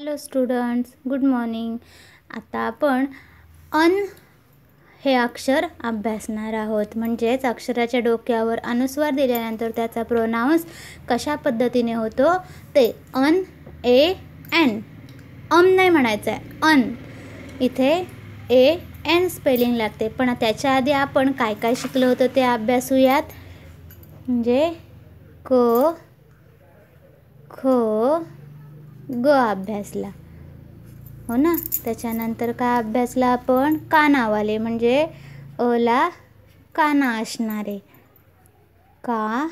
hello students good morning आता आपण अन हे अक्षर अभ्यासणार आहोत म्हणजेच अक्षराच्या डोक्यावर अनुस्वार दिल्यानंतर त्याचा प्रोनाऊन्स कशा पद्धतीने होतो ते अन ए एन अम नाही म्हणायचं आहे अन इथे ए एन स्पेलिंग लागते पण त्याच्या आधी आपण काय काय शिकलो होतं ते अभ्यासूयात म्हणजे क खो ग अभ्यासला हो ना त्याच्यानंतर का अभ्यासला आपण कानावाले म्हणजे अला काना असणारे का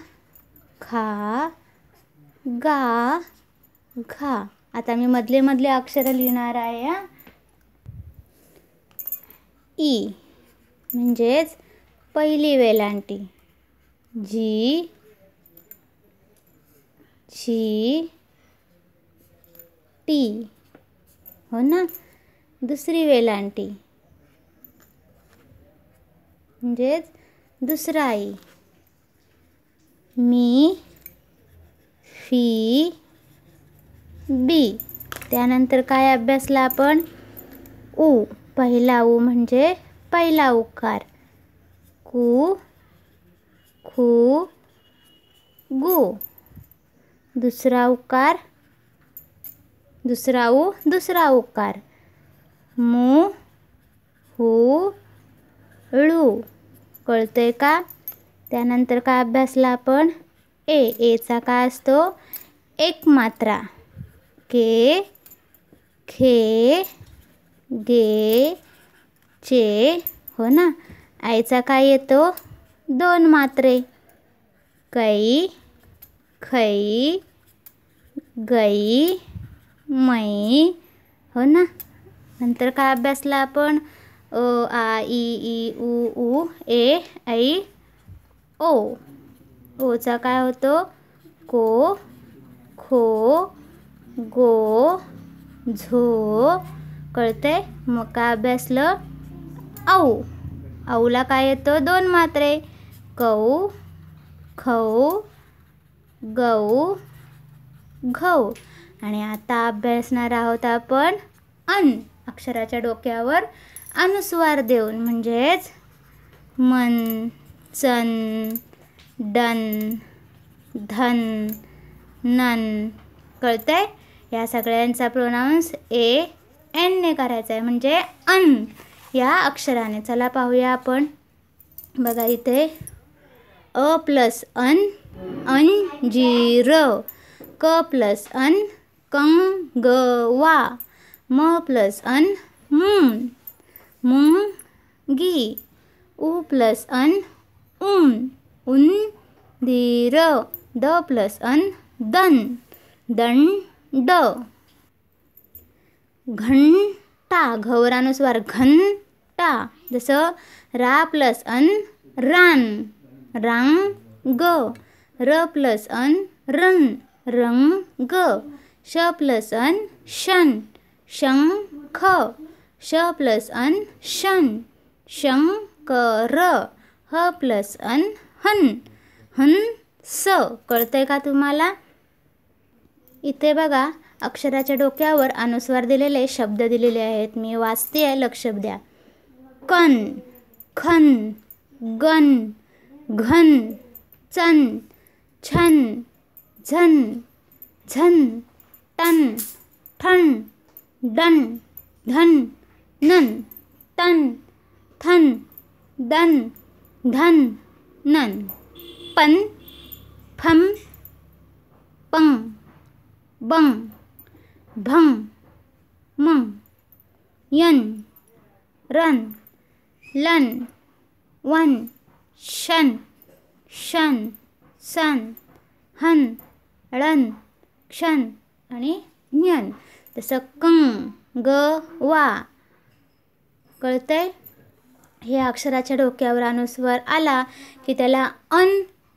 खा गा घा आता मी मधले मधले अक्षर लिहिणार आहे ई म्हणजेच पहिली वेलांटी जी झी टी हो ना दुसरी वेलांटी म्हणजेच दुसरा आई मी फी बी त्यानंतर काय अभ्यासला आपण ऊ पहिला ऊ म्हणजे पहिला उकार कु, खू गु दुसरा उकार दूसरा ओ दुसरा ओकार मो हो ळू कळतंय का त्यानंतर काय अभ्यासला आपण ए एचा काय असतो एक मात्रा के खे गे चे हो ना आईचा काय येतो दोन मात्रे कै खै गई मै, हो ना नंतर काय अभ्यासला आपण ओ आ ई ई उ ऊ ए ऐ ओ ओचा काय होतो को खो गो झो कळतंय मग काय अभ्यासलं औ औला काय येतं दोन मात्रे कौ खऊ गऊ घऊ आणि आता अभ्यासणार आहोत आपण अन अक्षराच्या डोक्यावर अनुस्वार देऊन म्हणजेच मन चन डन धन नन कळतंय या सगळ्यांचा प्रोनाऊन्स ए एनने करायचा आहे म्हणजे अन या अक्षराने चला पाहूया आपण बघा इथे अ प्लस अन अन र क प्लस अन कंग वा म प्लस अन मून गी उ प्लस अन उन उन धीर द प्लस अन दन दंड घंटा घवरानुस्वार घंटा जसं रा प्लस अन रान रांग र प्लस अन रन रंग ग श प्लस अन शन शंख श प्लस अन शन र ह प्लस अन हन हन स कळतंय का तुम्हाला इथे बघा अक्षराच्या डोक्यावर अनुस्वार दिलेले शब्द दिलेले आहेत मी वाचते आहे लक्ष द्या कन खन गन घन चन छन झन झन टन ठण डन धन नन तन थन दन धन नन पन फम पंग बंग भंग मंग यन रन लन वन शन शन सन हन रण क्षण आणि ज्ञान तसं कंग ग वा कळतंय हे अक्षराच्या डोक्यावर अनुस्वर आला की त्याला अन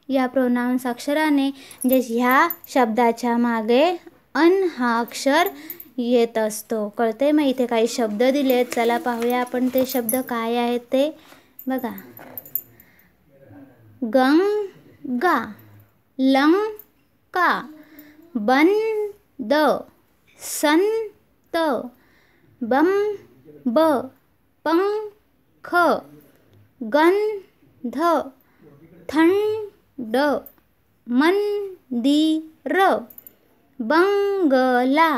या प्रोनाऊन्स अक्षराने म्हणजे ह्या शब्दाच्या मागे अन हा अक्षर येत असतो कळते मग इथे काही शब्द दिलेत चला पाहूया आपण ते शब्द काय आहेत ते बघा गंगा लंका बन द संत बम ब पंख गंध थंड र बंगला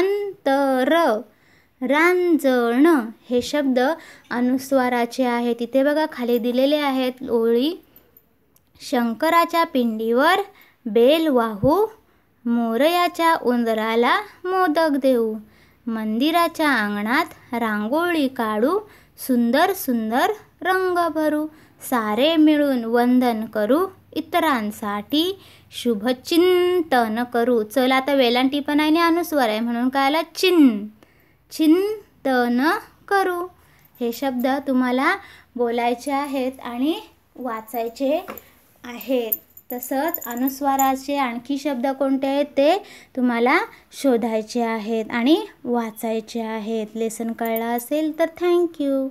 अंतर रांजण हे शब्द अनुस्वाराचे आहेत तिथे बघा खाली दिलेले आहेत ओळी शंकराच्या पिंडीवर बेल वाहू मोरयाच्या उंदराला मोदक देऊ मंदिराच्या अंगणात रांगोळी काढू सुंदर सुंदर रंग भरू सारे मिळून वंदन करू इतरांसाठी शुभचिंतन करू चला आता वेलांटी पण आहे आणि अनुस्वर आहे म्हणून काय आला चिन चिंतन करू हे शब्द तुम्हाला बोलायचे आहेत आणि वाचायचे आहेत तसंच अनुस्वाराचे आणखी शब्द कोणते आहेत ते तुम्हाला शोधायचे आहेत आणि वाचायचे आहेत लेसन कळलं असेल तर थँक्यू